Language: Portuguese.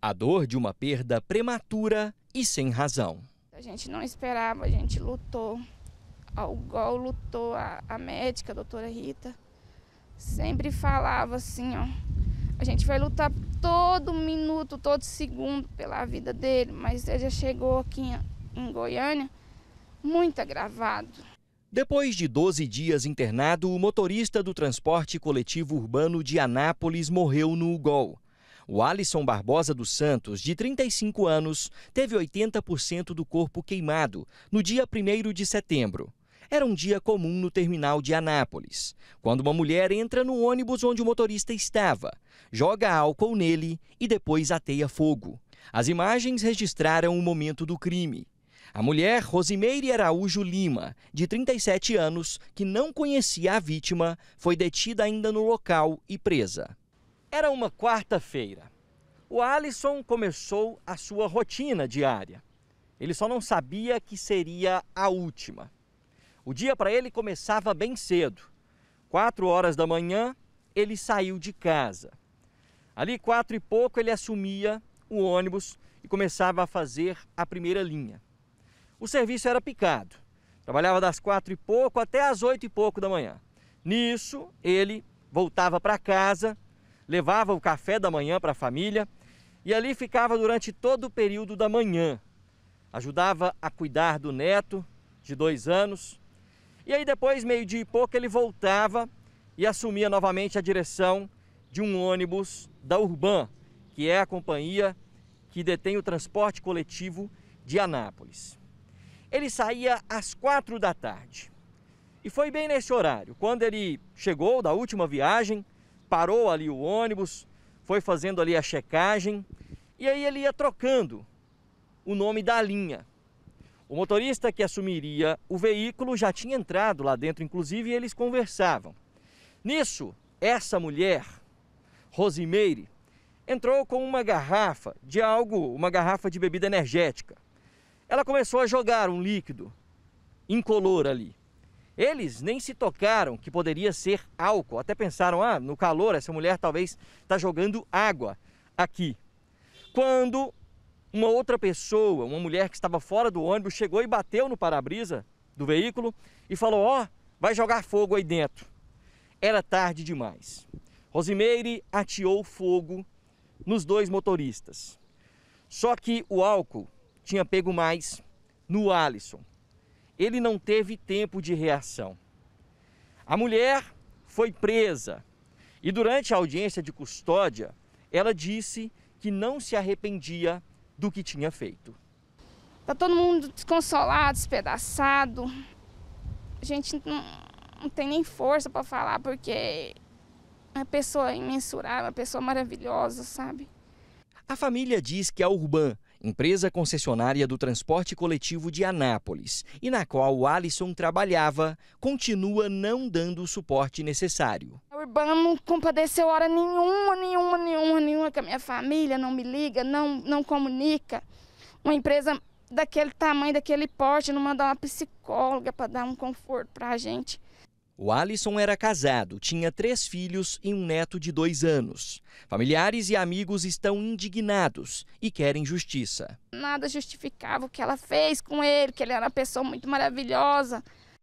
A dor de uma perda prematura e sem razão. A gente não esperava, a gente lutou. o Gol lutou, a, a médica, a doutora Rita, sempre falava assim, ó. A gente vai lutar todo minuto, todo segundo pela vida dele, mas ele já chegou aqui em Goiânia muito agravado. Depois de 12 dias internado, o motorista do transporte coletivo urbano de Anápolis morreu no Gol o Alisson Barbosa dos Santos, de 35 anos, teve 80% do corpo queimado no dia 1 de setembro. Era um dia comum no terminal de Anápolis, quando uma mulher entra no ônibus onde o motorista estava, joga álcool nele e depois ateia fogo. As imagens registraram o momento do crime. A mulher, Rosimeire Araújo Lima, de 37 anos, que não conhecia a vítima, foi detida ainda no local e presa. Era uma quarta-feira. O Alisson começou a sua rotina diária. Ele só não sabia que seria a última. O dia para ele começava bem cedo. Quatro horas da manhã, ele saiu de casa. Ali, quatro e pouco, ele assumia o ônibus e começava a fazer a primeira linha. O serviço era picado. Trabalhava das quatro e pouco até as oito e pouco da manhã. Nisso, ele voltava para casa levava o café da manhã para a família e ali ficava durante todo o período da manhã. Ajudava a cuidar do neto de dois anos. E aí depois, meio dia e pouco, ele voltava e assumia novamente a direção de um ônibus da Urban, que é a companhia que detém o transporte coletivo de Anápolis. Ele saía às quatro da tarde. E foi bem nesse horário, quando ele chegou da última viagem, parou ali o ônibus, foi fazendo ali a checagem e aí ele ia trocando o nome da linha. O motorista que assumiria o veículo já tinha entrado lá dentro, inclusive, e eles conversavam. Nisso, essa mulher, Rosimeire, entrou com uma garrafa de algo, uma garrafa de bebida energética. Ela começou a jogar um líquido incolor ali. Eles nem se tocaram que poderia ser álcool. Até pensaram, ah, no calor essa mulher talvez está jogando água aqui. Quando uma outra pessoa, uma mulher que estava fora do ônibus, chegou e bateu no para-brisa do veículo e falou: Ó, oh, vai jogar fogo aí dentro. Era tarde demais. Rosimeire ateou fogo nos dois motoristas. Só que o álcool tinha pego mais no Alisson ele não teve tempo de reação. A mulher foi presa e, durante a audiência de custódia, ela disse que não se arrependia do que tinha feito. Está todo mundo desconsolado, despedaçado. A gente não, não tem nem força para falar porque é uma pessoa imensurável, uma pessoa maravilhosa, sabe? A família diz que a Urban empresa concessionária do transporte coletivo de Anápolis, e na qual o Alisson trabalhava, continua não dando o suporte necessário. O é Urbano não compadeceu hora nenhuma, nenhuma, nenhuma, nenhuma com a minha família, não me liga, não, não comunica. Uma empresa daquele tamanho, daquele porte, não mandar uma psicóloga para dar um conforto para a gente. O Alisson era casado, tinha três filhos e um neto de dois anos. Familiares e amigos estão indignados e querem justiça. Nada justificava o que ela fez com ele, que ele era uma pessoa muito maravilhosa.